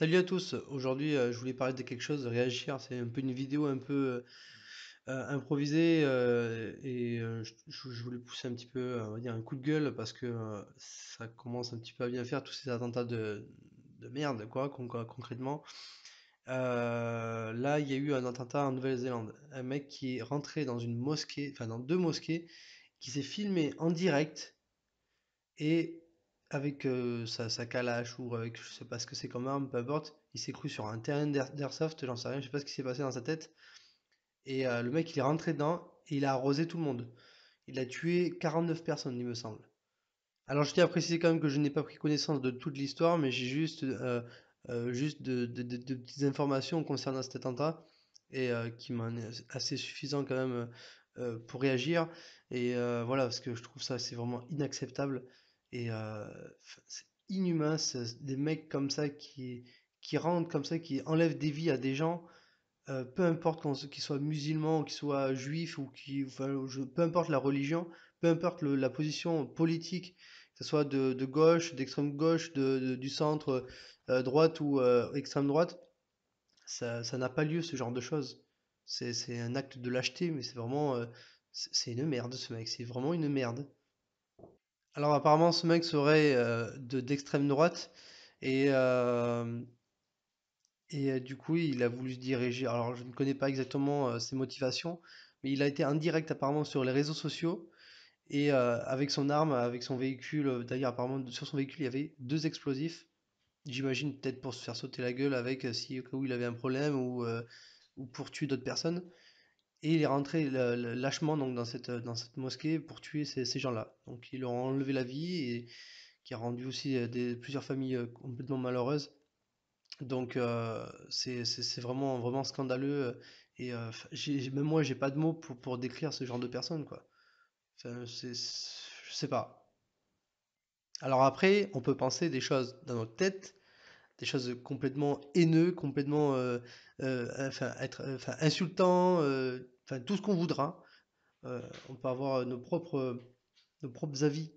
Salut à tous, aujourd'hui euh, je voulais parler de quelque chose, réagir, c'est un peu une vidéo un peu euh, euh, improvisée et je, voulais pousser un petit peu, on va dire un coup de gueule parce que ça commence un petit peu à bien faire tous ces attentats de, merde quoi, quoi concrètement. là il y a eu un attentat en Nouvelle-Zélande, un mec qui est rentré dans une mosquée, enfin dans deux mosquées, qui s'est filmé en direct et avec euh, sa, sa calache ou avec je sais pas ce que c'est comme arme, peu importe, il s'est cru sur un terrain d'airsoft, j'en sais rien, je sais pas ce qui s'est passé dans sa tête. Et euh, le mec il est rentré dedans et il a arrosé tout le monde. Il a tué 49 personnes, il me semble. Alors je tiens à préciser quand même que je n'ai pas pris connaissance de toute l'histoire, mais j'ai juste, euh, juste de, petites informations concernant cet attentat et qui m'en est assez suffisant quand même pour réagir. Et voilà, parce que je trouve ça c'est vraiment inacceptable et c'est inhumain, des mecs comme ça qui, qui rentrent comme ça, qui enlèvent des vies à des gens, peu importe qu'ils soient musulmans, qu'ils soient juifs, ou qui, peu importe la religion, peu importe la position politique, que ce soit de, gauche, d'extrême gauche, du centre, droite ou extrême droite, ça n'a pas lieu ce genre de choses. C'est un acte de lâcheté, mais c'est vraiment. c'est une merde ce mec, c'est vraiment une merde. Alors apparemment, ce mec serait euh, de d'extrême droite et euh, et euh, du coup, il a voulu se diriger. Alors, je ne connais pas exactement ses motivations, mais il a été indirect apparemment sur les réseaux sociaux et avec son arme, avec son véhicule. D'ailleurs, apparemment, sur son véhicule, il y avait deux explosifs. J'imagine peut-être pour se faire sauter la gueule avec si au où il avait un problème ou pour tuer d'autres personnes. Et il est rentré lâchement donc, dans, cette, dans cette mosquée pour tuer ces, ces gens-là. Donc ils leur ont enlevé la vie et qui a rendu aussi euh, des, plusieurs familles euh, complètement malheureuses. Donc euh, c'est vraiment, vraiment scandaleux. Et même moi, j'ai pas de mots pour, pour, décrire ce genre de personnes. Quoi. Enfin, je sais pas. Alors après, on peut penser des choses dans notre tête des choses complètement haineux, complètement enfin, être, enfin, insultant, enfin tout ce qu'on voudra. Euh, on peut avoir euh, nos propres, euh, nos propres avis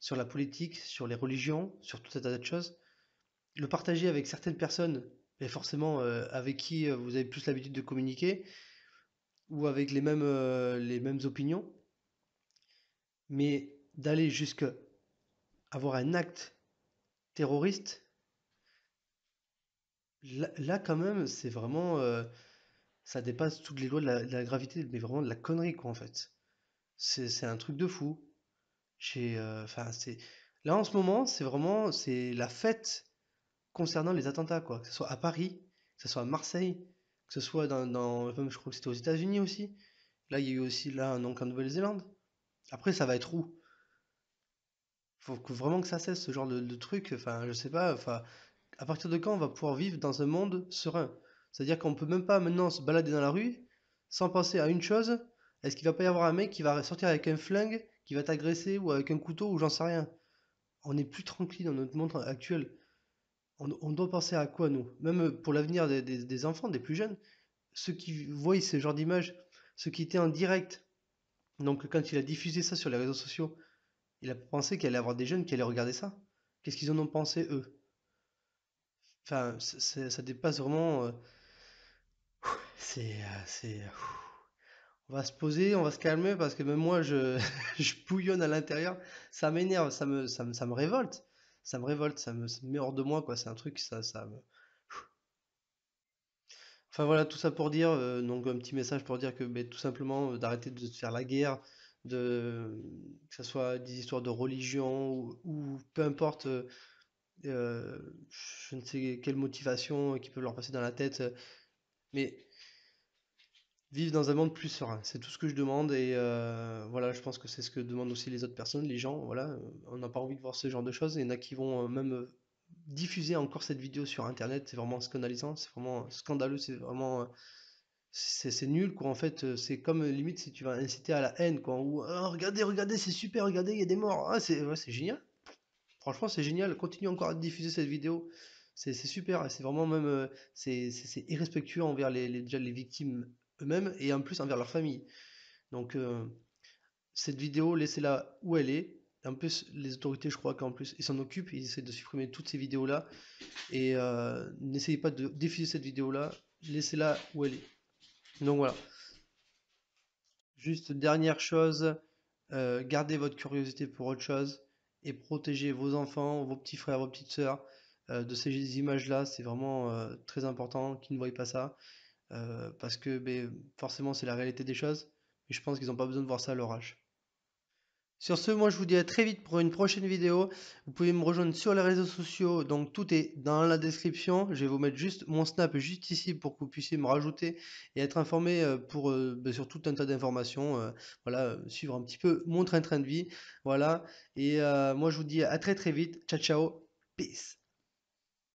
sur la politique, sur les religions, sur tout un tas de choses. Le partager avec certaines personnes, et forcément avec qui vous avez plus l'habitude de communiquer, ou avec les mêmes, les mêmes opinions. Mais d'aller jusque avoir un acte terroriste, là quand même, c'est vraiment ça dépasse toutes les lois de la, gravité, mais vraiment de la connerie, quoi, en fait. C'est un truc de fou. Euh, enfin, c'est là en ce moment, c'est vraiment c'est la fête concernant les attentats, quoi. Que ce soit à Paris, que ce soit à Marseille, que ce soit dans, je crois que c'était aux États-Unis aussi. Là, il y a eu aussi là donc en Nouvelle-Zélande. Après, ça va être où Faut vraiment que ça cesse ce genre de, de truc. Enfin, je sais pas. Enfin, à partir de quand on va pouvoir vivre dans un monde serein c'est-à-dire qu'on peut même pas maintenant se balader dans la rue sans penser à une chose, est-ce qu'il va pas y avoir un mec qui va sortir avec un flingue, qui va t'agresser ou avec un couteau ou j'en sais rien. On est plus tranquille dans notre monde actuel. On, doit penser à quoi nous Même pour l'avenir des, enfants, des plus jeunes, ceux qui voient ce genre d'image, ceux qui étaient en direct, donc quand il a diffusé ça sur les réseaux sociaux, il a pensé qu'il allait avoir des jeunes qui allaient regarder ça. Qu'est-ce qu'ils en ont pensé eux Enfin, ça dépasse vraiment... Euh, c'est, euh, euh, on va se poser, on va se calmer parce que même moi, je, bouillonne à l'intérieur. Ça m'énerve, ça me, ça me, révolte. Ça me révolte, ça me, met hors de moi, quoi. C'est un truc, ça, ça me. Enfin voilà, tout ça pour dire, euh, donc un petit message pour dire que ben, tout simplement d'arrêter de faire la guerre, de, que ce soit des histoires de religion ou, peu importe, je ne sais quelle motivation qui peut leur passer dans la tête mais vivre dans un monde plus serein, c'est tout ce que je demande. Et euh, voilà, je pense que c'est ce que demandent aussi les autres personnes, les gens. Voilà, on n'a pas envie de voir ce genre de choses. Il y en a qui vont euh, même euh, diffuser encore cette vidéo sur Internet. C'est vraiment scandalisant, c'est vraiment scandaleux, c'est vraiment c'est nul quoi en fait c'est comme limite si tu vas inciter à la haine quoi ou regardez regardez c'est super regardez il y a des morts ah, c'est c'est génial franchement c'est génial continue encore à diffuser cette vidéo c'est super, c'est vraiment même euh, c'est irrespectueux envers les, déjà les victimes eux-mêmes et en plus envers leur famille. Donc euh, cette vidéo, laissez-la où elle est. En plus, les autorités, je crois qu'en plus, ils s'en occupent, ils essaient de supprimer toutes ces vidéos-là. Et euh, n'essayez pas de diffuser cette vidéo-là, laissez-la où elle est. Donc voilà. Juste dernière chose, gardez votre curiosité pour autre chose et protégez vos enfants, vos petits frères, vos petites sœurs. Euh, de ces images-là, c'est vraiment euh, très important qu'ils ne voient pas ça, euh, parce que ben, forcément c'est la réalité des choses, mais je pense qu'ils n'ont pas besoin de voir ça à l'orage. Sur ce, moi je vous dis à très vite pour une prochaine vidéo. Vous pouvez me rejoindre sur les réseaux sociaux, donc tout est dans la description. Je vais vous mettre juste mon snap juste ici pour que vous puissiez me rajouter et être informé pour, ben, sur tout un tas d'informations. voilà, suivre un petit peu mon train-train de vie. Voilà, et moi je vous dis à très très vite. Ciao ciao, peace